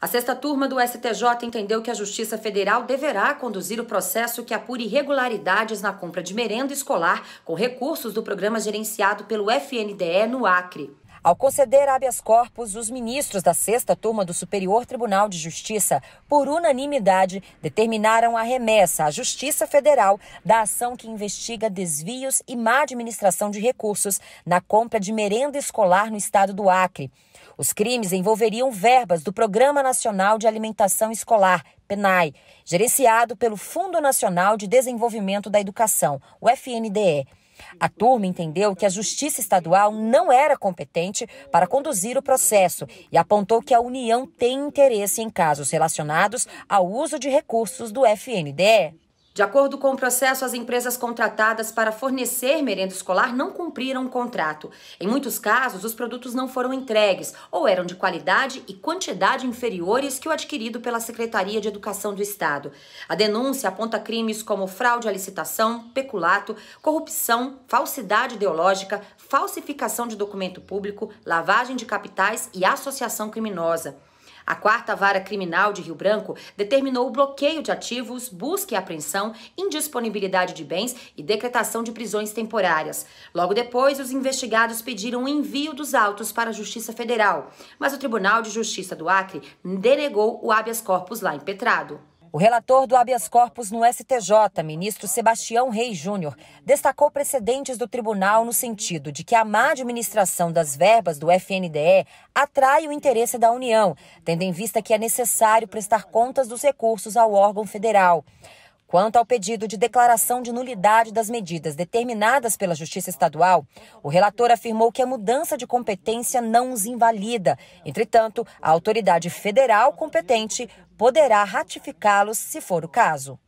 A sexta turma do STJ entendeu que a Justiça Federal deverá conduzir o processo que apure irregularidades na compra de merenda escolar com recursos do programa gerenciado pelo FNDE no Acre. Ao conceder habeas corpus, os ministros da sexta turma do Superior Tribunal de Justiça, por unanimidade, determinaram a remessa à Justiça Federal da ação que investiga desvios e má administração de recursos na compra de merenda escolar no estado do Acre. Os crimes envolveriam verbas do Programa Nacional de Alimentação Escolar, PNAE, gerenciado pelo Fundo Nacional de Desenvolvimento da Educação, o FNDE. A turma entendeu que a Justiça Estadual não era competente para conduzir o processo e apontou que a União tem interesse em casos relacionados ao uso de recursos do FNDE. De acordo com o processo, as empresas contratadas para fornecer merenda escolar não cumpriram o contrato. Em muitos casos, os produtos não foram entregues ou eram de qualidade e quantidade inferiores que o adquirido pela Secretaria de Educação do Estado. A denúncia aponta crimes como fraude à licitação, peculato, corrupção, falsidade ideológica, falsificação de documento público, lavagem de capitais e associação criminosa. A quarta vara criminal de Rio Branco determinou o bloqueio de ativos, busca e apreensão, indisponibilidade de bens e decretação de prisões temporárias. Logo depois, os investigados pediram o envio dos autos para a Justiça Federal, mas o Tribunal de Justiça do Acre denegou o habeas corpus lá impetrado. O relator do habeas corpus no STJ, ministro Sebastião Reis Júnior, destacou precedentes do tribunal no sentido de que a má administração das verbas do FNDE atrai o interesse da União, tendo em vista que é necessário prestar contas dos recursos ao órgão federal. Quanto ao pedido de declaração de nulidade das medidas determinadas pela Justiça Estadual, o relator afirmou que a mudança de competência não os invalida. Entretanto, a autoridade federal competente poderá ratificá-los se for o caso.